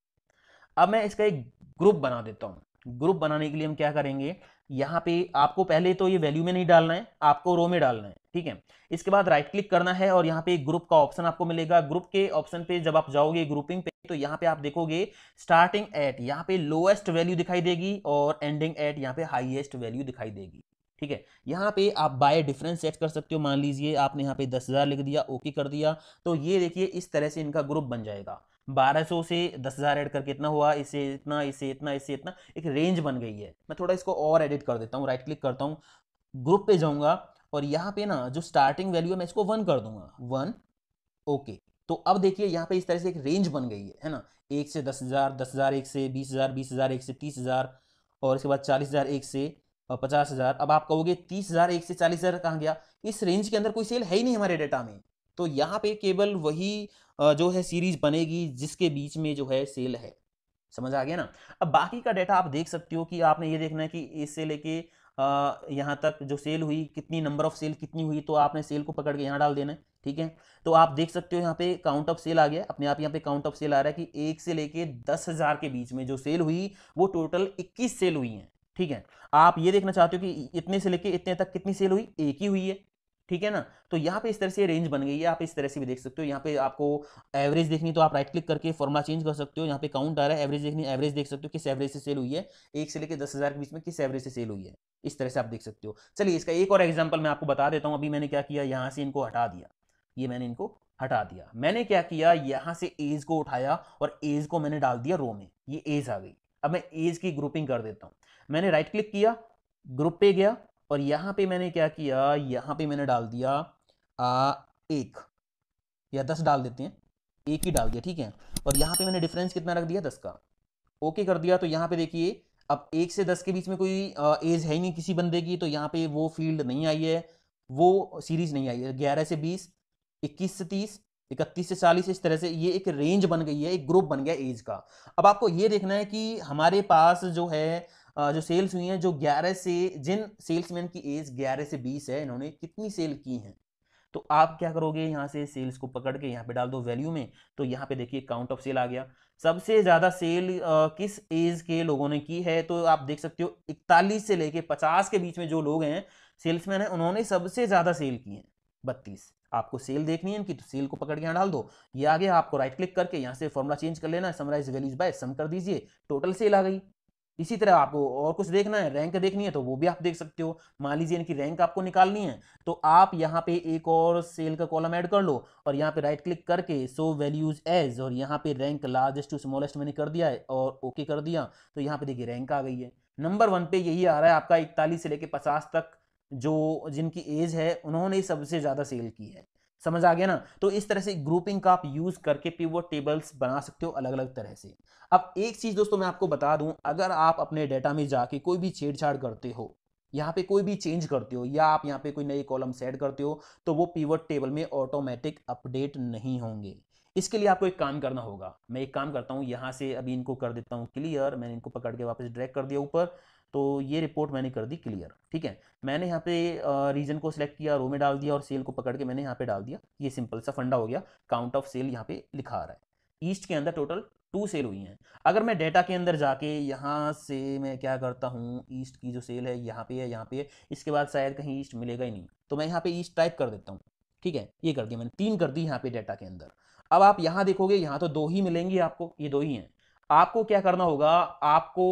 अब मैं इसका एक ग्रुप बना देता हूं ग्रुप बनाने के लिए हम क्या करेंगे यहाँ पे आपको पहले तो ये वैल्यू में नहीं डालना है आपको रो में डालना है ठीक है इसके बाद राइट क्लिक करना है और यहाँ पे ग्रुप का ऑप्शन आपको मिलेगा ग्रुप के ऑप्शन पे जब आप जाओगे ग्रुपिंग पे तो यहाँ पे आप देखोगे स्टार्टिंग एट यहाँ पे लोएस्ट वैल्यू दिखाई देगी और एंडिंग एट यहाँ पे हाइएस्ट वैल्यू दिखाई देगी ठीक है यहाँ पे आप बाय डिफरेंस सेट कर सकते हो मान लीजिए आपने यहाँ पे दस हज़ार लिख दिया ओके कर दिया तो ये देखिए इस तरह से इनका ग्रुप बन जाएगा 1200 से 10000 एड करके इतना हुआ इसे इतना इसे इतना इसे इतना एक रेंज बन गई है मैं थोड़ा इसको और एडिट कर देता हूँ राइट क्लिक करता हूँ ग्रुप पे जाऊंगा और यहाँ पे ना जो स्टार्टिंग वैल्यू है मैं इसको वन कर दूंगा वन ओके तो अब देखिए यहाँ पे इस तरह से एक रेंज बन गई है है ना एक से दस हज़ार दस हज़ार एक से बीस हज़ार बीस हज़ार एक से तीस हज़ार और इसके बाद चालीस हज़ार एक से पचास हज़ार अब आप कहोगे तीस हज़ार एक से चालीस हज़ार कहाँ गया इस रेंज के अंदर कोई सेल है ही नहीं हमारे डेटा में तो यहाँ पे केवल वही जो है सीरीज बनेगी जिसके बीच में जो है सेल है समझ आ गया ना अब बाकी का डाटा आप देख सकते हो कि आपने ये देखना है कि इससे लेके यहाँ तक जो सेल हुई कितनी नंबर ऑफ सेल कितनी हुई तो आपने सेल को पकड़ के यहाँ डाल देना है ठीक है तो आप देख सकते हो यहाँ पे काउंट ऑफ सेल आ गया अपने आप यहाँ पे काउंट ऑफ सेल आ रहा है कि एक से लेके दस हज़ार के बीच में जो सेल हुई वो टोटल इक्कीस सेल हुई है ठीक है आप ये देखना चाहते हो कि इतने से लेके इतने तक कितनी सेल हुई एक ही हुई है ठीक है ना तो यहाँ पे इस तरह से रेंज बन गई है आप इस तरह से भी देख सकते हो यहाँ पे आपको एवरेज देखनी तो आप राइट क्लिक करके फॉर्मुला चेंज कर सकते हो यहाँ पे काउंट आ रहा है एवरेज देखनी एवरेज देख सकते हो किस एवरेज से सेल हुई है एक से लेकर दस के बीच में किस एवरेज से सेल हुई है इस तरह से आप देख सकते हो चलिए इसका एक और एग्जाम्पल मैं आपको बता देता हूँ अभी मैंने क्या किया यहाँ से इनको हटा दिया ये मैंने इनको हटा दिया मैंने क्या किया यहाँ से एज को उठाया और एज को मैंने डाल दिया रो में ये एज आ गई अब मैं एज की ग्रुपिंग कर देता हूँ मैंने राइट क्लिक किया ग्रुप पे गया और यहाँ पे मैंने क्या किया यहाँ पे मैंने डाल दिया आ, एक या दस डाल देते हैं एक ही डाल दिया ठीक है और यहाँ पे मैंने डिफरेंस कितना रख दिया दस का ओके कर दिया तो यहाँ पे देखिए अब एक से दस के बीच में कोई एज है ही नहीं किसी बंदे की तो यहाँ पे वो फील्ड नहीं आई है वो सीरीज नहीं आई है ग्यारह से बीस इक्कीस से तीस इकतीस से चालीस इस तरह से ये एक रेंज बन गई है एक ग्रुप बन गया एज का अब आपको ये देखना है कि हमारे पास जो है जो सेल्स हुई हैं जो 11 से जिन सेल्समैन की एज 11 से 20 है इन्होंने कितनी सेल की हैं तो आप क्या करोगे यहाँ से सेल्स को पकड़ के यहाँ पे डाल दो वैल्यू में तो यहाँ पे देखिए काउंट ऑफ सेल आ गया सबसे ज़्यादा सेल आ, किस एज के लोगों ने की है तो आप देख सकते हो इकतालीस से लेके पचास के बीच में जो लोग हैं सेल्समैन हैं उन्होंने सबसे ज़्यादा सेल की हैं बत्तीस आपको सेल देखनी है इनकी तो सेल को पकड़ के यहाँ डाल दो ये आ गया आपको राइट क्लिक करके यहाँ से फॉर्मूला चेंज कर लेना समराइज वैल्यूज बाय सम कर दीजिए टोटल सेल आ गई इसी तरह आपको और कुछ देखना है रैंक देखनी है तो वो भी आप देख सकते हो मान लीजिए इनकी रैंक आपको निकालनी है तो आप यहाँ पे एक और सेल का कॉलम ऐड कर लो और यहाँ पे राइट क्लिक करके सो वैल्यूज एज और यहाँ पे रैंक लार्जेस्ट टू स्मॉलेस्ट मैंने कर दिया है और ओके कर दिया तो यहाँ पे देखिए रैंक आ गई है नंबर वन पे यही आ रहा है आपका इकतालीस से लेकर पचास तक जो जिनकी एज है उन्होंने सबसे ज़्यादा सेल की है समझ आ गया ना तो इस तरह से ग्रुपिंग का आप यूज करके पिवोट टेबल्स बना सकते हो अलग अलग तरह से अब एक चीज दोस्तों मैं आपको बता दूं अगर आप अपने डेटा में जाके कोई भी छेड़छाड़ करते हो यहाँ पे कोई भी चेंज करते हो या आप यहाँ पे कोई नई कॉलम सेट करते हो तो वो पीवट टेबल में ऑटोमेटिक अपडेट नहीं होंगे इसके लिए आपको एक काम करना होगा मैं एक काम करता हूँ यहाँ से अभी इनको कर देता हूँ क्लियर मैंने इनको पकड़ के वापस ड्रैग कर दिया ऊपर तो ये रिपोर्ट मैंने कर दी क्लियर ठीक है मैंने यहाँ पे रीजन को सिलेक्ट किया रो में डाल दिया और सेल को पकड़ के मैंने यहाँ पे डाल दिया ये सिंपल सा फंडा हो गया काउंट ऑफ सेल यहाँ पे लिखा आ रहा है ईस्ट के अंदर टोटल टू सेल हुई हैं अगर मैं डेटा के अंदर जाके यहाँ से मैं क्या करता हूँ ईस्ट की जो सेल है यहाँ पे है यहाँ पे है इसके बाद शायद कहीं ईस्ट मिलेगा ही नहीं तो मैं यहाँ पे ईस्ट टाइप कर देता हूँ ठीक है ये कर दिया मैंने तीन कर दी यहाँ पे डेटा के अंदर अब आप यहाँ देखोगे यहाँ तो दो ही मिलेंगी आपको ये दो ही हैं आपको क्या करना होगा आपको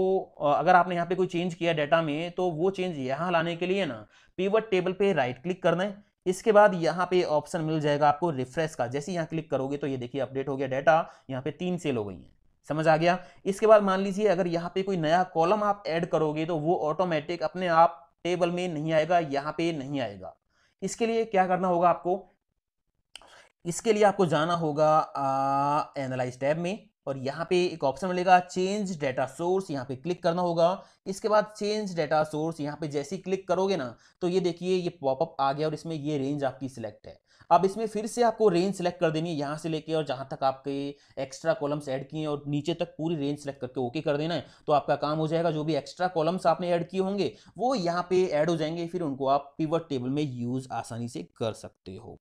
अगर आपने यहाँ पे कोई चेंज किया डेटा में तो वो चेंज यहाँ लाने के लिए ना पीवट टेबल पे राइट क्लिक करना है इसके बाद यहाँ पे ऑप्शन मिल जाएगा आपको रिफ्रेश का जैसे यहाँ क्लिक करोगे तो ये देखिए अपडेट हो गया डेटा यहाँ पे तीन सेल हो गई हैं समझ आ गया इसके बाद मान लीजिए अगर यहाँ पे कोई नया कॉलम आप ऐड करोगे तो वो ऑटोमेटिक अपने आप टेबल में नहीं आएगा यहाँ पे नहीं आएगा इसके लिए क्या करना होगा आपको इसके लिए आपको जाना होगा एनालाइज टैब में और यहाँ पे एक ऑप्शन मिलेगा चेंज डेटा सोर्स यहाँ पे क्लिक करना होगा इसके बाद चेंज डेटा सोर्स यहाँ पे जैसे ही क्लिक करोगे ना तो ये देखिए ये पॉपअप आ गया और इसमें ये रेंज आपकी सिलेक्ट है अब इसमें फिर से आपको रेंज सेलेक्ट कर देनी है यहाँ से लेके और जहाँ तक आपके एक्स्ट्रा कॉलम्स ऐड किए और नीचे तक पूरी रेंज सेलेक्ट करके ओके कर देना है तो आपका काम हो जाएगा जो भी एक्स्ट्रा कॉलम्स आपने ऐड किए होंगे वो यहाँ पे ऐड हो जाएंगे फिर उनको आप पिवट टेबल में यूज़ आसानी से कर सकते हो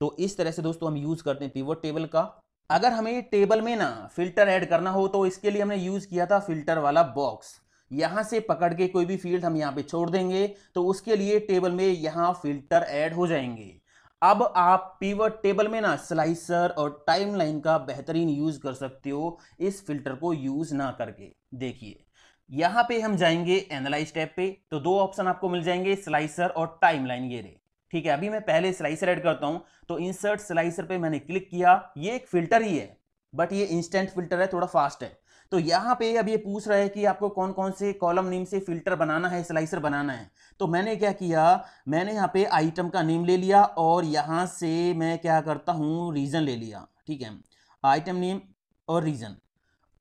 तो इस तरह से दोस्तों हम यूज़ करते हैं पिवट टेबल का अगर हमें टेबल में ना फिल्टर ऐड करना हो तो इसके लिए हमने यूज़ किया था फिल्टर वाला बॉक्स यहाँ से पकड़ के कोई भी फील्ड हम यहाँ पे छोड़ देंगे तो उसके लिए टेबल में यहाँ फिल्टर ऐड हो जाएंगे अब आप पीवर टेबल में ना स्लाइसर और टाइमलाइन का बेहतरीन यूज़ कर सकते हो इस फिल्टर को यूज़ ना करके देखिए यहाँ पे हम जाएंगे एनालाइज टैब पे तो दो ऑप्शन आपको मिल जाएंगे स्लाइसर और टाइमलाइन ये रहे ठीक है अभी मैं पहले स्लाइसर ऐड करता हूँ तो इंसर्ट स्लाइसर पे मैंने क्लिक किया ये एक फिल्टर ही है बट ये इंस्टेंट फिल्टर है थोड़ा फास्ट है तो यहाँ पे अब ये पूछ रहा है कि आपको कौन कौन से कॉलम नेम से फिल्टर बनाना है स्लाइसर बनाना है तो मैंने क्या किया मैंने यहाँ पे आइटम का नेम ले लिया और यहाँ से मैं क्या करता हूँ रीज़न ले लिया ठीक है आइटम नेम और रीज़न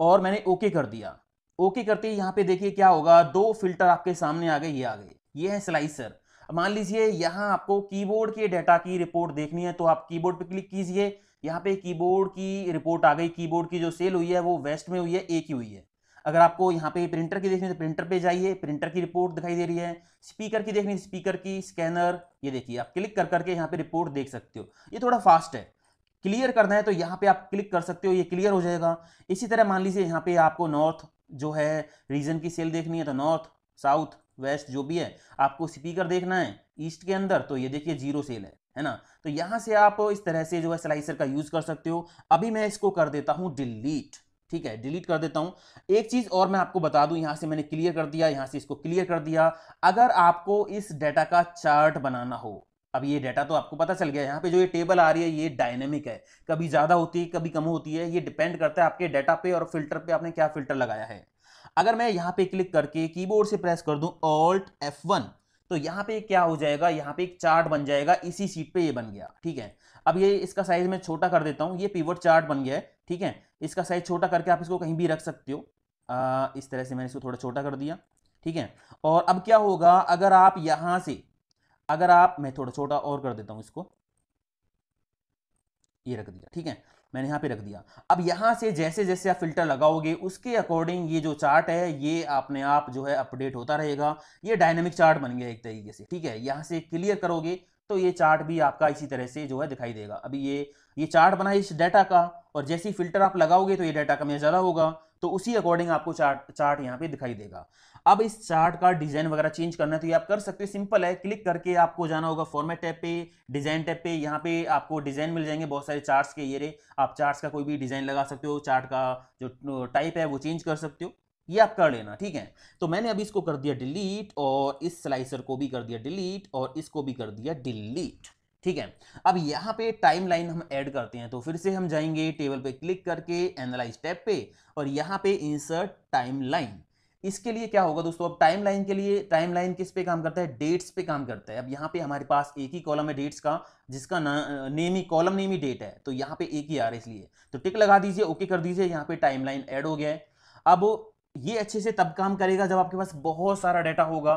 और मैंने ओके कर दिया ओके करते ही यहाँ पे देखिए क्या होगा दो फिल्टर आपके सामने आ गए ये आ गए ये है स्लाइसर मान लीजिए यहाँ आपको कीबोर्ड के डाटा की रिपोर्ट देखनी है तो आप कीबोर्ड पे क्लिक कीजिए यहाँ पे कीबोर्ड की रिपोर्ट आ गई कीबोर्ड की जो सेल हुई है वो वेस्ट में हुई है एक ही हुई है अगर आपको यहाँ पे प्रिंटर की देखनी है तो प्रिंटर पे जाइए प्रिंटर की रिपोर्ट दिखाई दे रही है स्पीकर की देखनी है स्पीकर की स्कैनर ये देखिए आप क्लिक कर करके यहाँ पे रिपोर्ट देख सकते हो ये थोड़ा फास्ट है क्लियर करना है तो यहाँ पे आप क्लिक कर सकते हो ये क्लियर हो जाएगा इसी तरह मान लीजिए यहाँ पे आपको नॉर्थ जो है रीजन की सेल देखनी है तो नॉर्थ साउथ वेस्ट जो भी है आपको स्पीकर देखना है ईस्ट के अंदर तो ये देखिए जीरो सेल है है ना तो यहाँ से आप इस तरह से जो है स्लाइसर का यूज़ कर सकते हो अभी मैं इसको कर देता हूँ डिलीट ठीक है डिलीट कर देता हूँ एक चीज़ और मैं आपको बता दूँ यहाँ से मैंने क्लियर कर दिया यहाँ से इसको क्लियर कर दिया अगर आपको इस डेटा का चार्ट बनाना हो अब ये डाटा तो आपको पता चल गया यहाँ पे जो ये टेबल आ रही है ये डायनेमिक है कभी ज़्यादा होती है कभी कम होती है ये डिपेंड करता है आपके डाटा पे और फिल्टर पे आपने क्या फिल्टर लगाया है अगर मैं यहाँ पे क्लिक करके कीबोर्ड से प्रेस कर दूं ऑल्ट एफ वन तो यहाँ पे क्या हो जाएगा यहाँ पे एक चार्ट बन जाएगा इसी सीट पे ये बन गया ठीक है अब ये इसका साइज मैं छोटा कर देता हूँ ये पीवर्ट चार्ट बन गया है ठीक है इसका साइज छोटा करके आप इसको कहीं भी रख सकते हो आ, इस तरह से मैंने इसको थोड़ा छोटा कर दिया ठीक है और अब क्या होगा अगर आप यहाँ से अगर आप मैं थोड़ा छोटा और कर देता हूँ इसको ये रख दिया ठीक है मैंने यहाँ पे रख दिया अब यहाँ से जैसे जैसे आप फिल्टर लगाओगे उसके अकॉर्डिंग ये जो चार्ट है ये अपने आप जो है अपडेट होता रहेगा ये डायनेमिक चार्ट बन गया एक तरीके से ठीक है यहाँ से क्लियर करोगे तो ये चार्ट भी आपका इसी तरह से जो है दिखाई देगा अभी ये ये चार्ट बना इस डाटा का और जैसे ही फिल्टर आप लगाओगे तो ये डाटा कम या ज़्यादा होगा तो उसी अकॉर्डिंग आपको चार्ट चार्ट यहाँ पे दिखाई देगा अब इस चार्ट का डिजाइन वगैरह चेंज करना है तो ये आप कर सकते हो सिंपल है क्लिक करके आपको जाना होगा फॉर्मेट टैब पे डिजाइन टैब पे यहाँ पे आपको डिजाइन मिल जाएंगे बहुत सारे चार्ट्स के ये रे आप चार्ट्स का कोई भी डिजाइन लगा सकते हो चार्ट का जो टाइप है वो चेंज कर सकते हो ये आप कर लेना ठीक है तो मैंने अभी इसको कर दिया डिलीट और इस स्लाइसर को भी कर दिया डिलीट और इसको भी कर दिया डिलीट ठीक है अब यहाँ पे टाइम लाइन हम ऐड करते हैं तो फिर से हम जाएंगे टेबल पे क्लिक करके एनालाइज टैब पे और यहाँ पे इंसर्ट टाइम लाइन इसके लिए क्या होगा दोस्तों अब टाइम लाइन के लिए टाइम लाइन किस पे काम करता है डेट्स पे काम करता है अब यहाँ पे हमारे पास एक ही कॉलम है डेट्स का जिसका ना नेम ही कॉलम नेम ही डेट है तो यहाँ पे एक ही आ रहा है इसलिए तो टिक लगा दीजिए ओके कर दीजिए यहाँ पे टाइम लाइन ऐड हो गया है अब ये अच्छे से तब काम करेगा जब आपके पास बहुत सारा डाटा होगा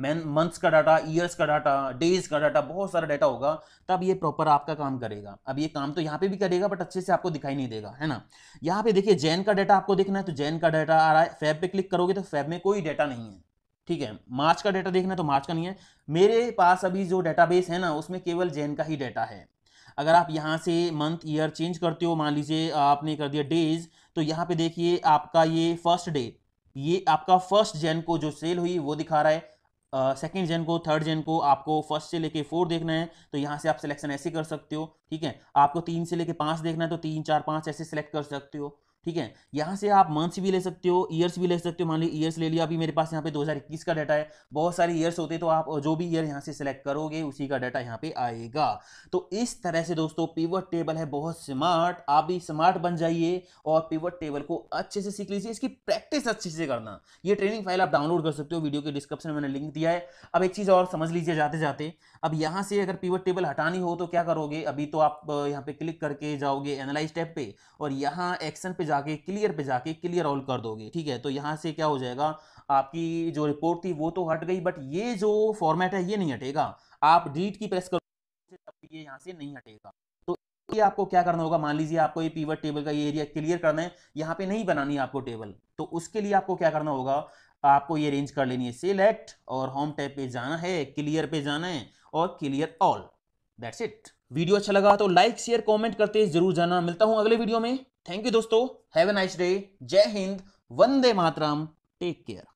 मैन मंथ्स का डाटा ईयर्स का डाटा डेज का डाटा बहुत सारा डाटा होगा तब ये प्रॉपर आपका काम करेगा अब ये काम तो यहाँ पे भी करेगा बट अच्छे से आपको दिखाई नहीं देगा है ना यहाँ पे देखिए जैन का डाटा आपको देखना है तो जैन का डाटा आ रहा है फैब पे क्लिक करोगे तो फैब में कोई डाटा नहीं है ठीक है मार्च का डाटा देखना है तो मार्च का नहीं है मेरे पास अभी जो बेस है ना उसमें केवल जैन का ही डाटा है अगर आप यहाँ से मंथ ईयर चेंज करते हो मान लीजिए आपने कर दिया डेज तो यहाँ पे देखिए आपका ये फर्स्ट डे ये आपका फर्स्ट जैन को जो सेल हुई वो दिखा रहा है सेकेंड जेन को थर्ड जेन को आपको फर्स्ट से लेके फोर देखना है तो यहाँ से आप सिलेक्शन ऐसे कर सकते हो ठीक है आपको तीन से लेके पाँच देखना है तो तीन चार पाँच ऐसे सिलेक्ट कर सकते हो ठीक है यहाँ से आप मंथ्स भी ले सकते हो ईयर्स भी ले सकते हो मान लीजिए ईयर्स ले लिया अभी मेरे पास यहाँ पे 2021 का डाटा है बहुत सारे ईयर्स होते हैं तो आप जो भी ईयर यहाँ से सिलेक्ट करोगे उसी का डाटा यहाँ पे आएगा तो इस तरह से दोस्तों पिवट टेबल है बहुत स्मार्ट आप भी स्मार्ट बन जाइए और पिवट टेबल को अच्छे से सीख लीजिए इसकी प्रैक्टिस अच्छे से करना ये ट्रेनिंग फाइल आप डाउनलोड कर सकते हो वीडियो के डिस्क्रिप्शन में मैंने लिंक दिया है अब एक चीज़ और समझ लीजिए जाते जाते अब यहाँ से अगर पिवट टेबल हटानी हो तो क्या करोगे अभी तो आप यहाँ पे क्लिक करके जाओगे एनालाइज टैप पे और यहाँ एक्शन पे जा जाके क्लियर पे जाके क्लियर ऑल कर दोगे ठीक है तो यहाँ से क्या हो जाएगा आपकी जो रिपोर्ट थी वो तो हट गई बट ये जो फॉर्मेट है ये नहीं हटेगा आप डीट की प्रेस करो ये यहाँ से नहीं हटेगा तो ये आपको क्या करना होगा मान लीजिए आपको ये पीवर टेबल का ये एरिया क्लियर करना है यहाँ पे नहीं बनानी आपको टेबल तो उसके लिए आपको क्या करना होगा आपको ये अरेंज कर लेनी है सिलेक्ट और होम टैब पे जाना है क्लियर पे जाना है और clear all that's it video अच्छा लगा तो लाइक शेयर कमेंट करते जरूर जाना मिलता हूं अगले वीडियो में थैंक यू दोस्तों हैव ए नाइस डे जय हिंद वंदे मातरम टेक केयर